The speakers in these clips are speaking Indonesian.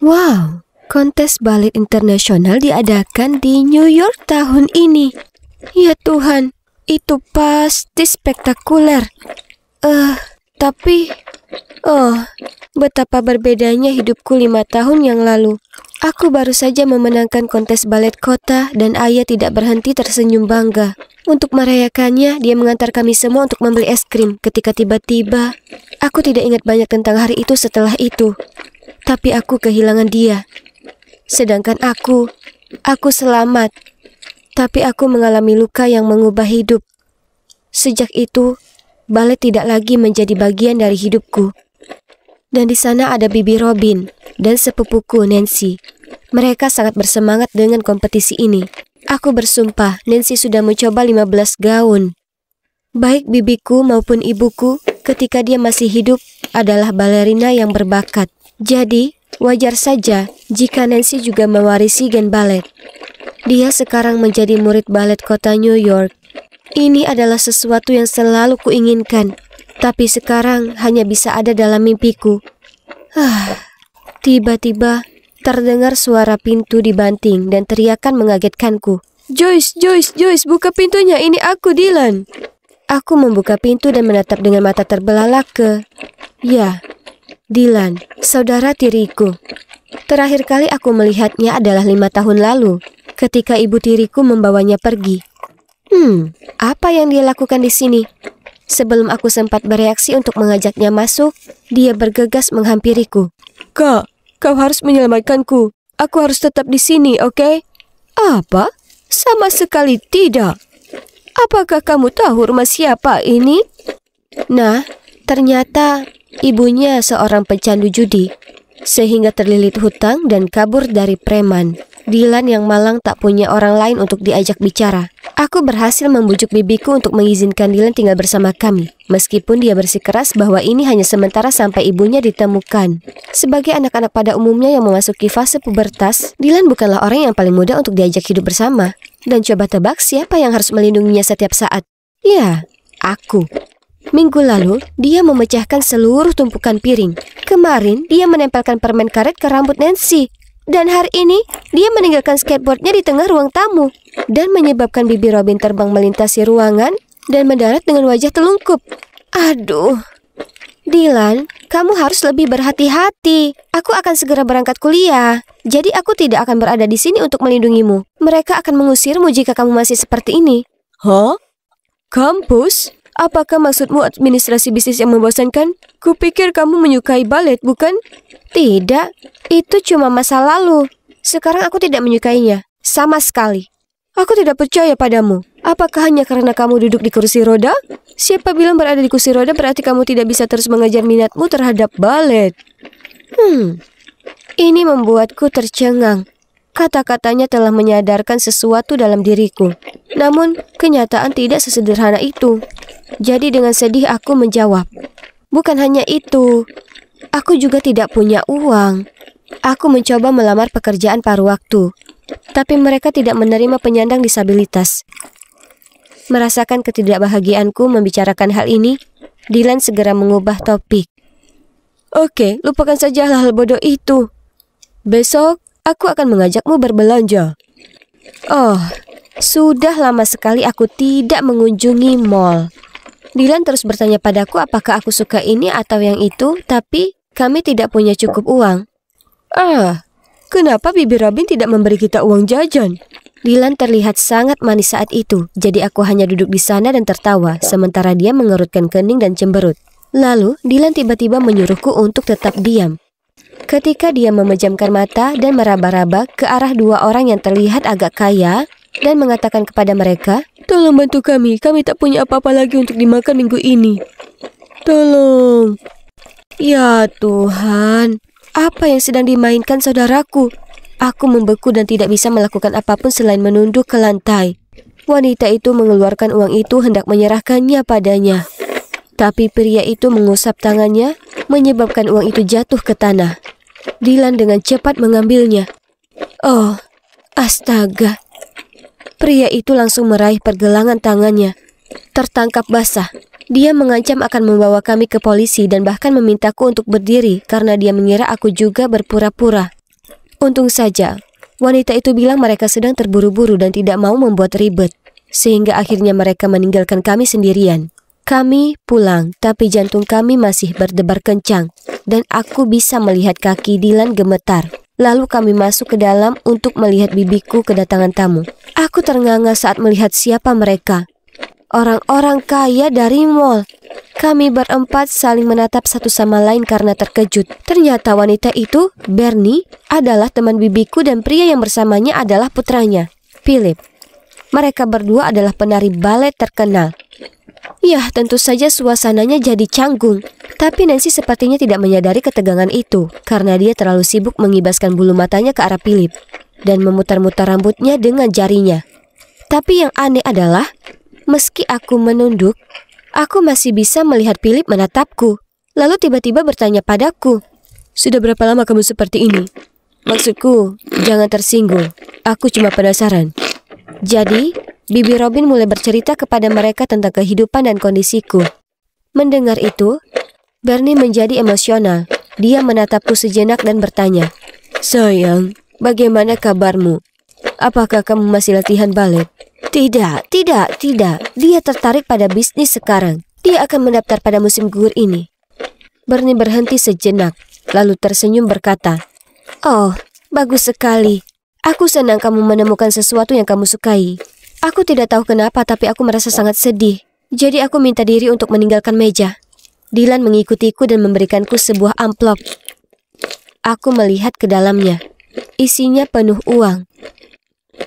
Wow, kontes balet internasional diadakan di New York tahun ini. Ya Tuhan, itu pasti spektakuler. Eh, uh, tapi... Oh, betapa berbedanya hidupku lima tahun yang lalu. Aku baru saja memenangkan kontes balet kota dan ayah tidak berhenti tersenyum bangga. Untuk merayakannya, dia mengantar kami semua untuk membeli es krim ketika tiba-tiba. Aku tidak ingat banyak tentang hari itu setelah itu. Tapi aku kehilangan dia. Sedangkan aku, aku selamat. Tapi aku mengalami luka yang mengubah hidup. Sejak itu, balet tidak lagi menjadi bagian dari hidupku. Dan di sana ada Bibi Robin dan sepupuku Nancy. Mereka sangat bersemangat dengan kompetisi ini. Aku bersumpah, Nancy sudah mencoba 15 gaun. Baik bibiku maupun ibuku, ketika dia masih hidup, adalah balerina yang berbakat. Jadi, wajar saja jika Nancy juga mewarisi gen balet. Dia sekarang menjadi murid balet kota New York. Ini adalah sesuatu yang selalu kuinginkan, tapi sekarang hanya bisa ada dalam mimpiku. Ah, tiba-tiba, terdengar suara pintu dibanting dan teriakan mengagetkanku. Joyce, Joyce, Joyce, buka pintunya, ini aku Dylan. Aku membuka pintu dan menatap dengan mata terbelalak ke... Ya, Dilan, saudara tiriku. Terakhir kali aku melihatnya adalah lima tahun lalu, ketika ibu tiriku membawanya pergi. Hmm, apa yang dia lakukan di sini? Sebelum aku sempat bereaksi untuk mengajaknya masuk, dia bergegas menghampiriku. Kak, kau harus menyelamatkanku. Aku harus tetap di sini, oke? Okay? Apa? Sama sekali tidak. Apakah kamu tahu rumah siapa ini? Nah, ternyata ibunya seorang pecandu judi, sehingga terlilit hutang dan kabur dari preman. Dilan yang malang tak punya orang lain untuk diajak bicara. Aku berhasil membujuk bibiku untuk mengizinkan Dilan tinggal bersama kami, meskipun dia bersikeras bahwa ini hanya sementara sampai ibunya ditemukan. Sebagai anak-anak pada umumnya yang memasuki fase pubertas, Dilan bukanlah orang yang paling mudah untuk diajak hidup bersama. Dan coba tebak siapa yang harus melindunginya setiap saat. Ya, aku. Minggu lalu, dia memecahkan seluruh tumpukan piring. Kemarin, dia menempelkan permen karet ke rambut Nancy. Dan hari ini, dia meninggalkan skateboardnya di tengah ruang tamu. Dan menyebabkan bibir Robin terbang melintasi ruangan dan mendarat dengan wajah telungkup. Aduh, Dylan, kamu harus lebih berhati-hati. Aku akan segera berangkat kuliah. Jadi aku tidak akan berada di sini untuk melindungimu. Mereka akan mengusirmu jika kamu masih seperti ini. Hah? Kampus? Apakah maksudmu administrasi bisnis yang membosankan? Kupikir kamu menyukai balet, bukan? Tidak, itu cuma masa lalu. Sekarang aku tidak menyukainya. Sama sekali. Aku tidak percaya padamu. Apakah hanya karena kamu duduk di kursi roda? Siapa bilang berada di kursi roda berarti kamu tidak bisa terus mengejar minatmu terhadap balet? Hmm, ini membuatku tercengang. Kata-katanya telah menyadarkan sesuatu dalam diriku. Namun, kenyataan tidak sesederhana itu. Jadi dengan sedih aku menjawab, Bukan hanya itu, aku juga tidak punya uang. Aku mencoba melamar pekerjaan paruh waktu, tapi mereka tidak menerima penyandang disabilitas. Merasakan ketidakbahagiaanku membicarakan hal ini, Dylan segera mengubah topik. Oke, lupakan saja hal-hal bodoh itu. Besok, aku akan mengajakmu berbelanja. Oh, sudah lama sekali aku tidak mengunjungi mall. Dylan terus bertanya padaku apakah aku suka ini atau yang itu, tapi kami tidak punya cukup uang. Ah, Kenapa Bibi Robin tidak memberi kita uang jajan? Dilan terlihat sangat manis saat itu, jadi aku hanya duduk di sana dan tertawa, sementara dia mengerutkan kening dan cemberut. Lalu, Dilan tiba-tiba menyuruhku untuk tetap diam. Ketika dia memejamkan mata dan meraba-raba ke arah dua orang yang terlihat agak kaya dan mengatakan kepada mereka, Tolong bantu kami, kami tak punya apa-apa lagi untuk dimakan minggu ini. Tolong. Ya Tuhan, apa yang sedang dimainkan saudaraku? Aku membeku dan tidak bisa melakukan apapun selain menunduk ke lantai. Wanita itu mengeluarkan uang itu hendak menyerahkannya padanya. Tapi pria itu mengusap tangannya, menyebabkan uang itu jatuh ke tanah. Dilan dengan cepat mengambilnya. Oh, astaga. Pria itu langsung meraih pergelangan tangannya. Tertangkap basah. Dia mengancam akan membawa kami ke polisi dan bahkan memintaku untuk berdiri karena dia mengira aku juga berpura-pura. Untung saja, wanita itu bilang mereka sedang terburu-buru dan tidak mau membuat ribet. Sehingga akhirnya mereka meninggalkan kami sendirian. Kami pulang, tapi jantung kami masih berdebar kencang dan aku bisa melihat kaki Dilan gemetar. Lalu kami masuk ke dalam untuk melihat bibiku kedatangan tamu. Aku ternganga saat melihat siapa mereka orang-orang kaya dari mall. Kami berempat saling menatap satu sama lain karena terkejut. Ternyata wanita itu, Bernie, adalah teman bibiku dan pria yang bersamanya adalah putranya, Philip. Mereka berdua adalah penari balet terkenal. Yah, tentu saja suasananya jadi canggung. Tapi Nancy sepertinya tidak menyadari ketegangan itu karena dia terlalu sibuk mengibaskan bulu matanya ke arah Philip dan memutar-mutar rambutnya dengan jarinya. Tapi yang aneh adalah Meski aku menunduk, aku masih bisa melihat Philip menatapku. Lalu tiba-tiba bertanya padaku, Sudah berapa lama kamu seperti ini? Maksudku, jangan tersinggung. Aku cuma penasaran. Jadi, Bibi Robin mulai bercerita kepada mereka tentang kehidupan dan kondisiku. Mendengar itu, Bernie menjadi emosional. Dia menatapku sejenak dan bertanya, Sayang, bagaimana kabarmu? Apakah kamu masih latihan balet? Tidak, tidak, tidak. Dia tertarik pada bisnis sekarang. Dia akan mendaftar pada musim gugur ini. Bernie berhenti sejenak, lalu tersenyum berkata, Oh, bagus sekali. Aku senang kamu menemukan sesuatu yang kamu sukai. Aku tidak tahu kenapa, tapi aku merasa sangat sedih. Jadi aku minta diri untuk meninggalkan meja. Dylan mengikutiku dan memberikanku sebuah amplop. Aku melihat ke dalamnya. Isinya penuh uang.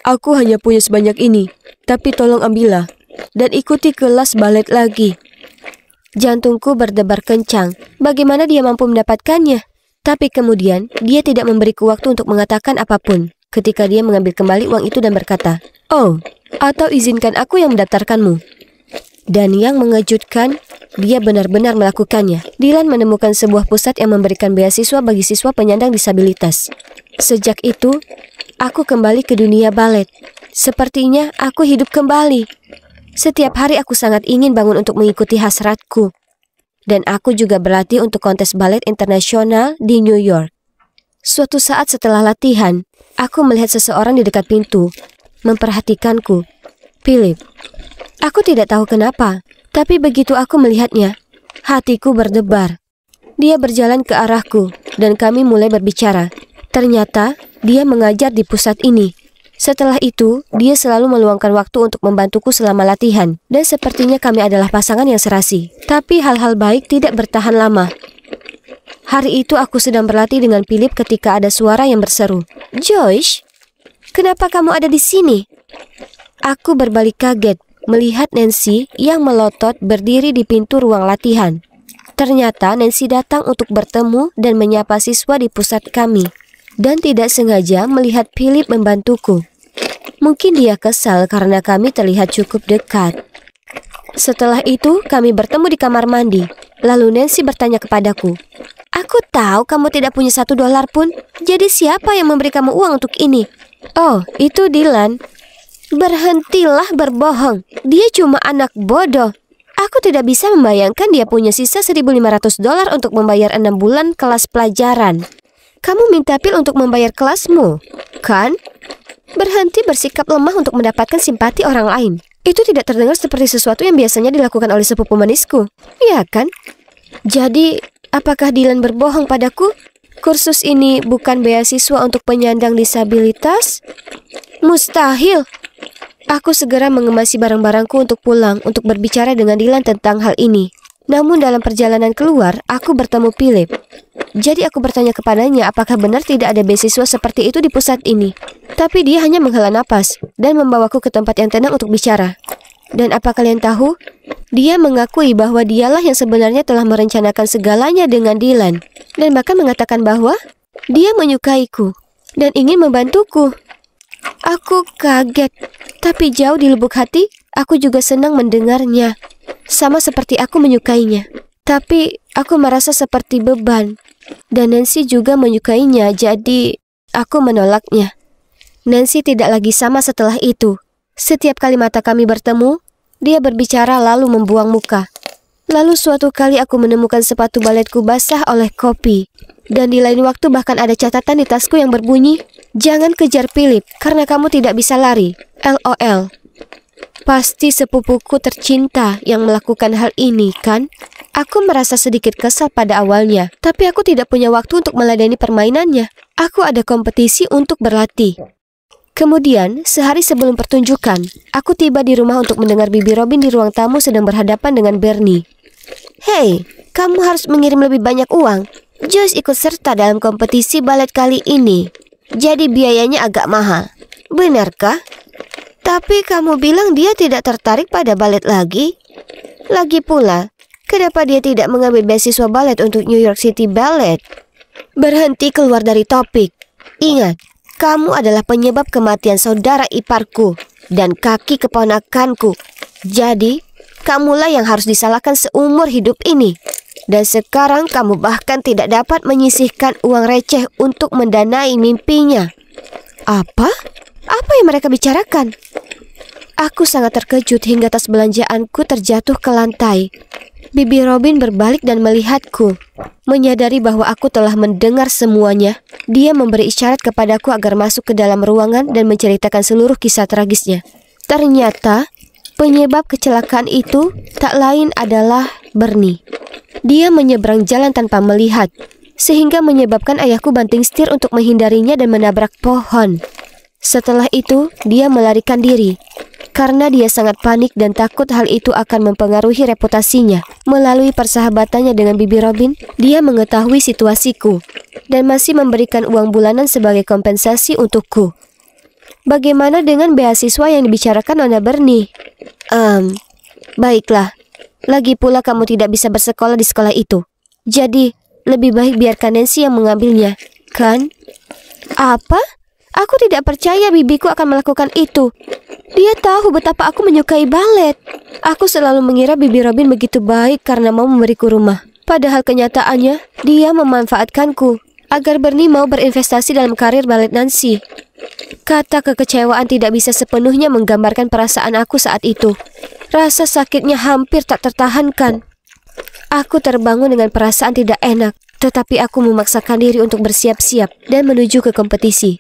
Aku hanya punya sebanyak ini, tapi tolong ambillah dan ikuti kelas balet lagi. Jantungku berdebar kencang. Bagaimana dia mampu mendapatkannya? Tapi kemudian, dia tidak memberiku waktu untuk mengatakan apapun ketika dia mengambil kembali uang itu dan berkata, Oh, atau izinkan aku yang mendaftarkanmu. Dan yang mengejutkan, dia benar-benar melakukannya. Dylan menemukan sebuah pusat yang memberikan beasiswa bagi siswa penyandang disabilitas. Sejak itu, aku kembali ke dunia balet. Sepertinya aku hidup kembali. Setiap hari aku sangat ingin bangun untuk mengikuti hasratku. Dan aku juga berlatih untuk kontes balet internasional di New York. Suatu saat setelah latihan, aku melihat seseorang di dekat pintu, memperhatikanku. Philip, Aku tidak tahu kenapa, tapi begitu aku melihatnya, hatiku berdebar. Dia berjalan ke arahku, dan kami mulai berbicara. Ternyata, dia mengajar di pusat ini. Setelah itu, dia selalu meluangkan waktu untuk membantuku selama latihan, dan sepertinya kami adalah pasangan yang serasi. Tapi hal-hal baik tidak bertahan lama. Hari itu aku sedang berlatih dengan Philip ketika ada suara yang berseru, Josh, kenapa kamu ada di sini? Aku berbalik kaget melihat Nancy yang melotot berdiri di pintu ruang latihan. Ternyata Nancy datang untuk bertemu dan menyapa siswa di pusat kami, dan tidak sengaja melihat Philip membantuku. Mungkin dia kesal karena kami terlihat cukup dekat. Setelah itu, kami bertemu di kamar mandi. Lalu Nancy bertanya kepadaku, Aku tahu kamu tidak punya satu dolar pun, jadi siapa yang memberi kamu uang untuk ini? Oh, itu Dylan. Berhentilah berbohong. Dia cuma anak bodoh. Aku tidak bisa membayangkan dia punya sisa 1.500 dolar untuk membayar enam bulan kelas pelajaran. Kamu minta pil untuk membayar kelasmu, kan? Berhenti bersikap lemah untuk mendapatkan simpati orang lain. Itu tidak terdengar seperti sesuatu yang biasanya dilakukan oleh sepupu manisku. Iya kan? Jadi, apakah Dylan berbohong padaku? kursus ini bukan beasiswa untuk penyandang disabilitas? Mustahil. Aku segera mengemasi barang-barangku untuk pulang untuk berbicara dengan Dilan tentang hal ini. Namun dalam perjalanan keluar, aku bertemu Philip. Jadi aku bertanya kepadanya apakah benar tidak ada beasiswa seperti itu di pusat ini. Tapi dia hanya menghela nafas dan membawaku ke tempat yang tenang untuk bicara. Dan apa kalian tahu? Dia mengakui bahwa dialah yang sebenarnya telah merencanakan segalanya dengan Dylan. Dan bahkan mengatakan bahwa dia menyukaiku dan ingin membantuku. Aku kaget, tapi jauh di lubuk hati, aku juga senang mendengarnya. Sama seperti aku menyukainya. Tapi aku merasa seperti beban. Dan Nancy juga menyukainya, jadi aku menolaknya. Nancy tidak lagi sama setelah itu. Setiap kali mata kami bertemu, dia berbicara lalu membuang muka. Lalu suatu kali aku menemukan sepatu baletku basah oleh kopi. Dan di lain waktu bahkan ada catatan di tasku yang berbunyi, Jangan kejar Philip, karena kamu tidak bisa lari. LOL. Pasti sepupuku tercinta yang melakukan hal ini, kan? Aku merasa sedikit kesal pada awalnya, tapi aku tidak punya waktu untuk meladeni permainannya. Aku ada kompetisi untuk berlatih. Kemudian, sehari sebelum pertunjukan, aku tiba di rumah untuk mendengar Bibi Robin di ruang tamu sedang berhadapan dengan Bernie. Hei, kamu harus mengirim lebih banyak uang. Jus ikut serta dalam kompetisi balet kali ini. Jadi biayanya agak mahal. Benarkah? Tapi kamu bilang dia tidak tertarik pada balet lagi? Lagi pula, kenapa dia tidak mengambil beasiswa balet untuk New York City Ballet? Berhenti keluar dari topik. Ingat, kamu adalah penyebab kematian saudara iparku dan kaki keponakanku. Jadi, kamulah yang harus disalahkan seumur hidup ini. Dan sekarang kamu bahkan tidak dapat menyisihkan uang receh untuk mendanai mimpinya. Apa? Apa yang mereka bicarakan? Aku sangat terkejut hingga tas belanjaanku terjatuh ke lantai. Bibi Robin berbalik dan melihatku. Menyadari bahwa aku telah mendengar semuanya, dia memberi isyarat kepadaku agar masuk ke dalam ruangan dan menceritakan seluruh kisah tragisnya. Ternyata, penyebab kecelakaan itu tak lain adalah Bernie. Dia menyeberang jalan tanpa melihat, sehingga menyebabkan ayahku banting setir untuk menghindarinya dan menabrak pohon. Setelah itu, dia melarikan diri karena dia sangat panik dan takut hal itu akan mempengaruhi reputasinya. Melalui persahabatannya dengan Bibi Robin, dia mengetahui situasiku dan masih memberikan uang bulanan sebagai kompensasi untukku. Bagaimana dengan beasiswa yang dibicarakan Nona Bernie? Um, baiklah. Lagi pula kamu tidak bisa bersekolah di sekolah itu. Jadi, lebih baik biarkan Nancy yang mengambilnya. Kan? Apa? Aku tidak percaya bibiku akan melakukan itu. Dia tahu betapa aku menyukai balet. Aku selalu mengira bibi Robin begitu baik karena mau memberiku rumah. Padahal kenyataannya, dia memanfaatkanku agar Bernie mau berinvestasi dalam karir balet Nancy. Kata kekecewaan tidak bisa sepenuhnya menggambarkan perasaan aku saat itu. Rasa sakitnya hampir tak tertahankan. Aku terbangun dengan perasaan tidak enak, tetapi aku memaksakan diri untuk bersiap-siap dan menuju ke kompetisi.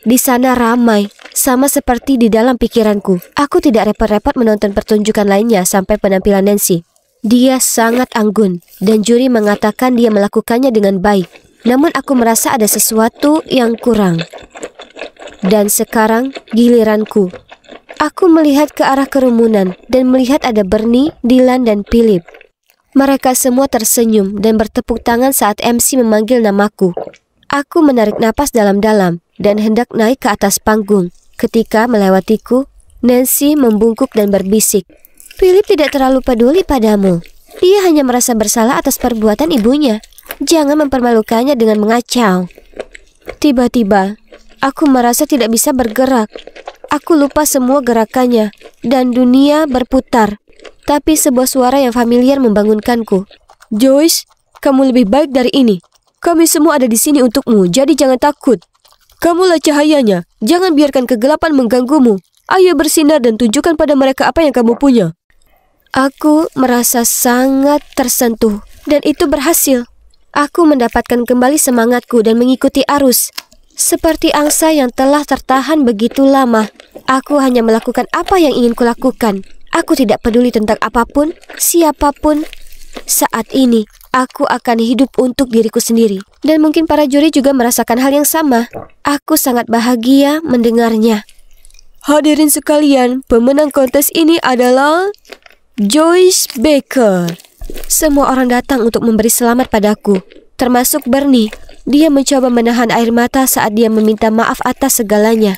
Di sana ramai, sama seperti di dalam pikiranku. Aku tidak repot-repot menonton pertunjukan lainnya sampai penampilan Nancy. Dia sangat anggun, dan juri mengatakan dia melakukannya dengan baik. Namun aku merasa ada sesuatu yang kurang. Dan sekarang giliranku. Aku melihat ke arah kerumunan dan melihat ada Bernie, Dylan, dan Philip. Mereka semua tersenyum dan bertepuk tangan saat MC memanggil namaku. Aku menarik napas dalam-dalam dan hendak naik ke atas panggung. Ketika melewatiku, Nancy membungkuk dan berbisik. Philip tidak terlalu peduli padamu. Dia hanya merasa bersalah atas perbuatan ibunya. Jangan mempermalukannya dengan mengacau. Tiba-tiba, aku merasa tidak bisa bergerak. Aku lupa semua gerakannya, dan dunia berputar. Tapi sebuah suara yang familiar membangunkanku. Joyce, kamu lebih baik dari ini. Kami semua ada di sini untukmu, jadi jangan takut. Kamulah cahayanya, jangan biarkan kegelapan mengganggumu. Ayo bersinar dan tunjukkan pada mereka apa yang kamu punya. Aku merasa sangat tersentuh, dan itu berhasil. Aku mendapatkan kembali semangatku dan mengikuti arus. Seperti angsa yang telah tertahan begitu lama, aku hanya melakukan apa yang ingin kulakukan. Aku tidak peduli tentang apapun, siapapun, saat ini. Aku akan hidup untuk diriku sendiri. Dan mungkin para juri juga merasakan hal yang sama. Aku sangat bahagia mendengarnya. Hadirin sekalian, pemenang kontes ini adalah Joyce Baker. Semua orang datang untuk memberi selamat padaku, termasuk Bernie. Dia mencoba menahan air mata saat dia meminta maaf atas segalanya.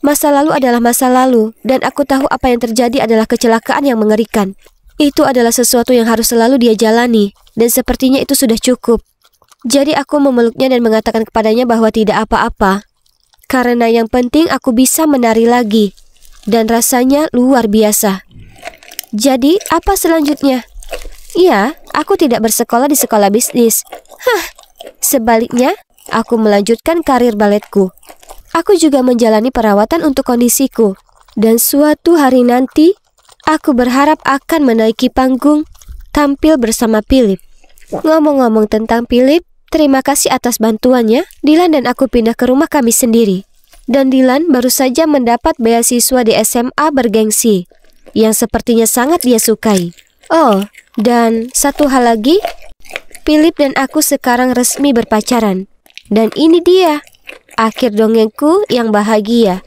Masa lalu adalah masa lalu, dan aku tahu apa yang terjadi adalah kecelakaan yang mengerikan. Itu adalah sesuatu yang harus selalu dia jalani dan sepertinya itu sudah cukup. Jadi aku memeluknya dan mengatakan kepadanya bahwa tidak apa-apa. Karena yang penting aku bisa menari lagi. Dan rasanya luar biasa. Jadi, apa selanjutnya? Iya, aku tidak bersekolah di sekolah bisnis. Hah, sebaliknya, aku melanjutkan karir baletku. Aku juga menjalani perawatan untuk kondisiku. Dan suatu hari nanti, aku berharap akan menaiki panggung tampil bersama Philip. Ngomong-ngomong tentang Philip, terima kasih atas bantuannya. Dilan dan aku pindah ke rumah kami sendiri. Dan Dilan baru saja mendapat beasiswa di SMA bergengsi, yang sepertinya sangat dia sukai. Oh, dan satu hal lagi, Philip dan aku sekarang resmi berpacaran. Dan ini dia, akhir dongengku yang bahagia.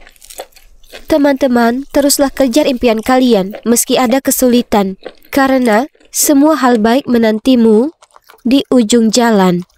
Teman-teman, teruslah kejar impian kalian meski ada kesulitan. Karena semua hal baik menantimu di ujung jalan.